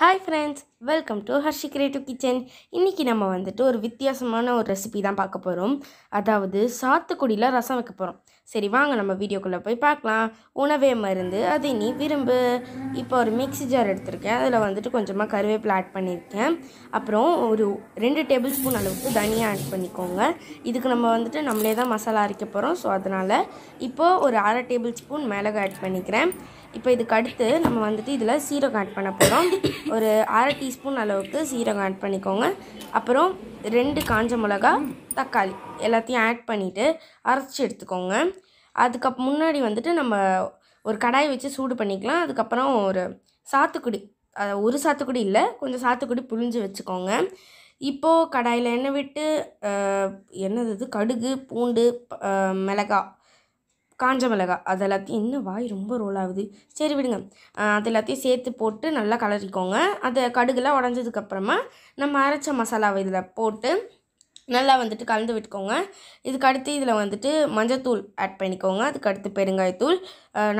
hi friends welcome to Harshi creative kitchen இன்றைக்கி நம்ம வந்துட்டு ஒரு வித்தியாசமான ஒரு ரெசிபி தான் பார்க்க போகிறோம் அதாவது சாத்துக்குடியில் ரசம் வைக்க போகிறோம் சரி வாங்க நம்ம வீடியோக்குள்ளே போய் பார்க்கலாம் உணவே மருந்து அதை நீ விரும்பு இப்போ ஒரு மிக்சி ஜார் எடுத்திருக்கேன் அதில் வந்துட்டு கொஞ்சமாக கருவேப்பிலை ஆட் பண்ணியிருக்கேன் அப்புறம் ஒரு ரெண்டு டேபிள் ஸ்பூன் அளவுக்கு தனியாக ஆட் பண்ணிக்கோங்க இதுக்கு நம்ம வந்துட்டு நம்மளே தான் மசாலா அரைக்க போகிறோம் ஸோ அதனால் இப்போது ஒரு அரை டேபிள் ஸ்பூன் மிளகு ஆட் பண்ணிக்கிறேன் இப்போ இதுக்கு அடுத்து நம்ம வந்துட்டு இதில் சீரகம் ஆட் பண்ண போகிறோம் ஒரு அரை டீஸ்பூன் அளவுக்கு சீரகம் ஆட் பண்ணிக்கோங்க அப்புறம் ரெண்டு காஞ்ச மிளகா தக்காளி எல்லாத்தையும் ஆட் பண்ணிவிட்டு அரைச்சி எடுத்துக்கோங்க அதுக்கப் முன்னாடி வந்துட்டு நம்ம ஒரு கடாய் வச்சு சூடு பண்ணிக்கலாம் அதுக்கப்புறம் ஒரு சாத்துக்குடி ஒரு சாத்துக்குடி இல்லை கொஞ்சம் சாத்துக்குடி புழிஞ்சு வச்சுக்கோங்க இப்போது கடாயில் எண்ணெய் விட்டு என்னது இது கடுகு பூண்டு மிளகா காஞ்ச மிளகாய் அது எல்லாத்தையும் இன்னும் வாய் ரொம்ப ரோல் ஆகுது சரி விடுங்க அது எல்லாத்தையும் சேர்த்து போட்டு நல்லா கலரிக்கோங்க அதை கடுகுலாம் உடஞ்சதுக்கப்புறமா நம்ம அரைச்ச மசாலாவை இதில் போட்டு நல்லா வந்துட்டு கலந்து விட்டுக்கோங்க இதுக்கு அடுத்து இதில் வந்துட்டு மஞ்சத்தூள் ஆட் பண்ணிக்கோங்க அதுக்கடுத்து பெருங்காயத்தூள்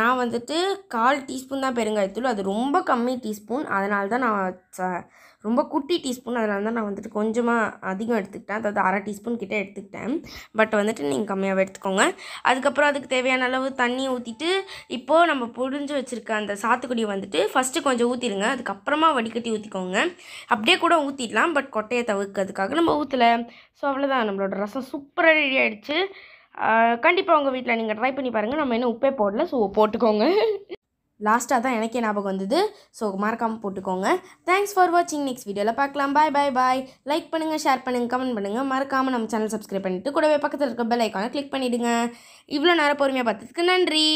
நான் வந்துட்டு கால் டீஸ்பூன் தான் பெருங்காயத்தூள் அது ரொம்ப கம்மி டீஸ்பூன் அதனால தான் நான் ரொம்ப குட்டி டீஸ்பூன் அதனால தான் நான் வந்துட்டு கொஞ்சமாக அதிகம் எடுத்துக்கிட்டேன் அதாவது அரை டீஸ்பூன் கிட்டே எடுத்துக்கிட்டேன் பட் வந்துட்டு நீங்கள் கம்மியாக எடுத்துக்கோங்க அதுக்கப்புறம் அதுக்கு தேவையான அளவு தண்ணி ஊற்றிட்டு இப்போது நம்ம புழிஞ்சு வச்சுருக்க அந்த சாத்துக்குடியை வந்துட்டு ஃபஸ்ட்டு கொஞ்சம் ஊற்றிடுங்க அதுக்கப்புறமா வடிகட்டி ஊற்றிக்கோங்க அப்படியே கூட ஊற்றிடலாம் பட் கொட்டையை தவிர்க்கிறதுக்காக நம்ம ஊற்றலை ஸோ அவ்வளோதான் நம்மளோட ரசம் சூப்பராக ரெடி ஆகிடுச்சு கண்டிப்பாக உங்கள் வீட்டில் நீங்கள் ட்ரை பண்ணி பாருங்கள் நம்ம இன்னும் உப்பே போடல ஸோ போட்டுக்கோங்க லாஸ்ட்டாக தான் எனக்கே ஞாபகம் வந்தது ஸோ மறக்காமல் போட்டுக்கோங்க தேங்க்ஸ் ஃபார் வாட்சிங் நெக்ஸ்ட் வீடியோவில் பார்க்கலாம் பாய் பாய் பாய் லைக் பண்ணுங்கள் ஷேர் பண்ணுங்கள் கமெண்ட் பண்ணுங்கள் மறக்காமல் நம்ம சேனல் சப்ஸ்கிரைப் பண்ணிட்டு கூடவே பக்கத்தில் இருக்க பெல் ஐக்கானை கிளிக் பண்ணிவிடுங்க இவ்வளோ நேரம் பொறுமையாக பார்த்ததுக்கு நன்றி